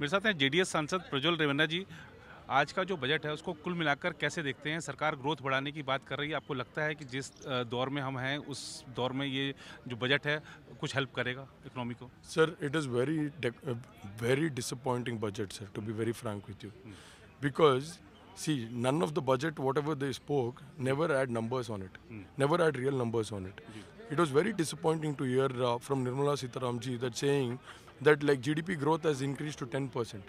मेरे साथ हैं जेडीएस सांसद प्रज्वल रेवन्ना जी आज का जो बजट है उसको कुल मिलाकर कैसे देखते हैं सरकार ग्रोथ बढ़ाने की बात कर रही है आपको लगता है कि जिस दौर में हम हैं उस दौर में ये जो बजट है कुछ हेल्प करेगा इकोनॉमी को sir it is very very disappointing budget sir to be very frank with you because see none of the budget whatever they spoke never had numbers on it never had real numbers on it It was very disappointing to hear uh, from Nirmala Sitaramji that saying that like GDP growth has increased to 10%.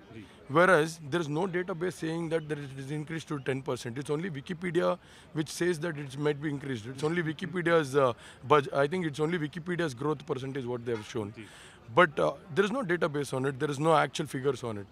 Whereas there is no database saying that there is increased to 10%. It's only Wikipedia which says that it might be increased. It's only Wikipedia's, uh, but I think it's only Wikipedia's growth percentage what they have shown. But uh, there is no database on it. There is no actual figures on it.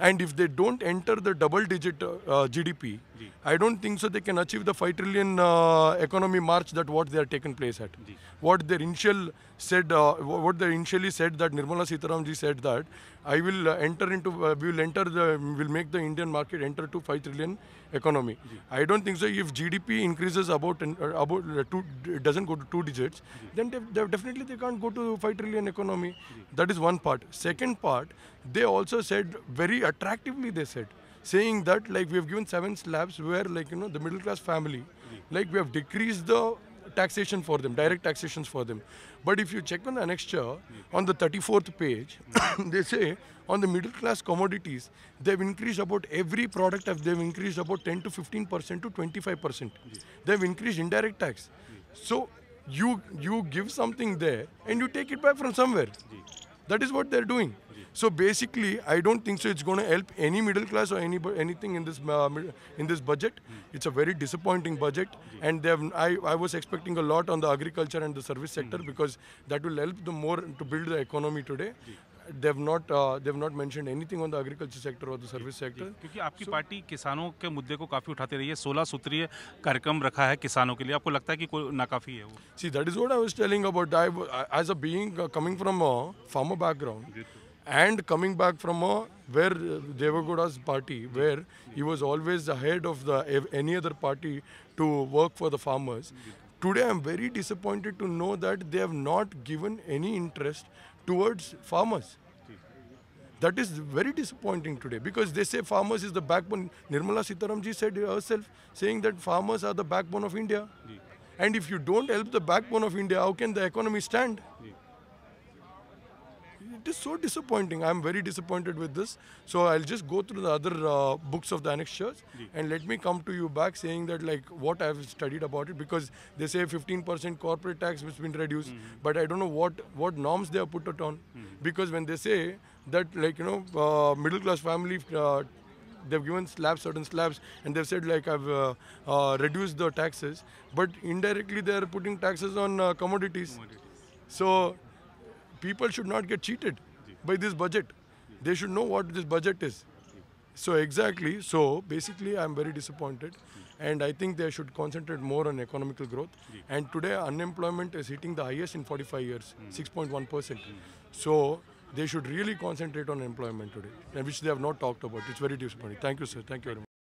And if they don't enter the double digit uh, uh GDP, Ji. I don't think so they can achieve the 5 trillion uh, economy march that what they are taken place at. Ji. What their initial said, uh, what they initially said that Nirmala Sitaramji said that I will uh, enter into, uh, we will enter the, will make the Indian market enter to 5 trillion economy. Ji. I don't think so if GDP increases about, about two, doesn't go to two digits, then they, they definitely they can't go to 5 trillion economy. That is one part. Second part, they also said very attractively they said saying that like we have given seven slabs where like you know the middle class family mm-hmm. like we have decreased the taxation for them direct taxations for them but if you check on the annexure mm-hmm. on the 34th page mm-hmm. they say on the middle class commodities they've increased about every product they've increased about 10 to 15 percent to 25 percent they've increased indirect tax so you you give something there and you take it back from somewhere that is what they're doing so basically, I don't think so. It's going to help any middle class or any anything in this uh, in this budget. It's a very disappointing budget, and they have, I I was expecting a lot on the agriculture and the service sector hmm. because that will help the more to build the economy today. Hmm. they've not uh, they've not mentioned anything on the agriculture sector or the service hmm. sector क्योंकि आपकी so, party किसानों के मुद्दे को काफी उठाती रही है 16 सूत्रीय कार्यक्रम रखा है किसानों के लिए आपको लगता है कि कोई नाकाफी है वो see that is what I was telling about I as coming from a farmer background and coming back from a where uh, Devagoda's party, where he was always ahead of the any other party to work for the farmers. Today, I'm very disappointed to know that they have not given any interest towards farmers. That is very disappointing today because they say farmers is the backbone. Nirmala Sitaramji said herself, saying that farmers are the backbone of India. And if you don't help the backbone of India, how can the economy stand? it is so disappointing. I'm very disappointed with this. So I'll just go through the other uh, books of the annexures church and let me come to you back saying that like what I've studied about it because they say 15% corporate tax which has been reduced, mm-hmm. but I don't know what what norms they have put it on mm-hmm. because when they say that like you know uh, middle class family. Uh, they've given slabs, certain slabs, and they've said like I've uh, uh, reduced the taxes, but indirectly they are putting taxes on uh, commodities. commodities. So people should not get cheated by this budget. They should know what this budget is. So exactly, so basically I'm very disappointed and I think they should concentrate more on economical growth. And today unemployment is hitting the highest in 45 years, 6.1%. Hmm. Hmm. So they should really concentrate on employment today, which they have not talked about. It's very disappointing. Thank you, sir. Thank you very much.